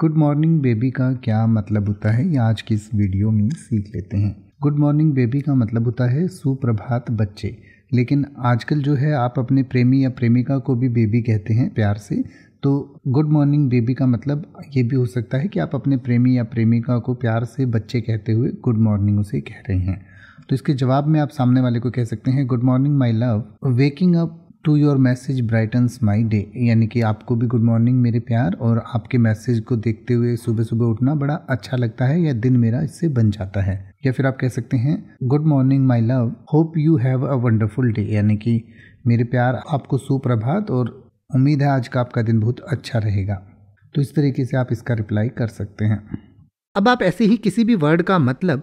good morning baby का क्या मतलब होता है ये आज की इस वीडियो में सीख लेते हैं गुड मॉर्निंग बेबी का मतलब होता है सुप्रभात बच्चे लेकिन आजकल जो है आप अपने प्रेमी या प्रेमिका को भी बेबी कहते हैं प्यार से तो गुड मॉर्निंग बेबी का मतलब ये भी हो सकता है कि आप अपने प्रेमी या प्रेमिका को प्यार से बच्चे कहते हुए गुड मॉर्निंग उसे कह रहे हैं तो इसके जवाब में आप सामने वाले को कह सकते हैं good morning my love waking up to your message brightens my day यानी कि आपको भी गुड मॉर्निंग मेरे प्यार और आपके मैसेज को देखते हुए सुबह सुबह उठना बड़ा अच्छा लगता है या दिन मेरा इससे बन जाता है या फिर आप कह सकते हैं good morning my love hope you have a wonderful day यानी कि मेरे प्यार आपको सुप्रभात और उम्मीद है आज का आपका दिन बहुत अच्छा रहेगा तो इस तरीके से आप इसका रिप्लाई कर सकते हैं अब आप ऐसे ही किसी भी वर्ड का मतलब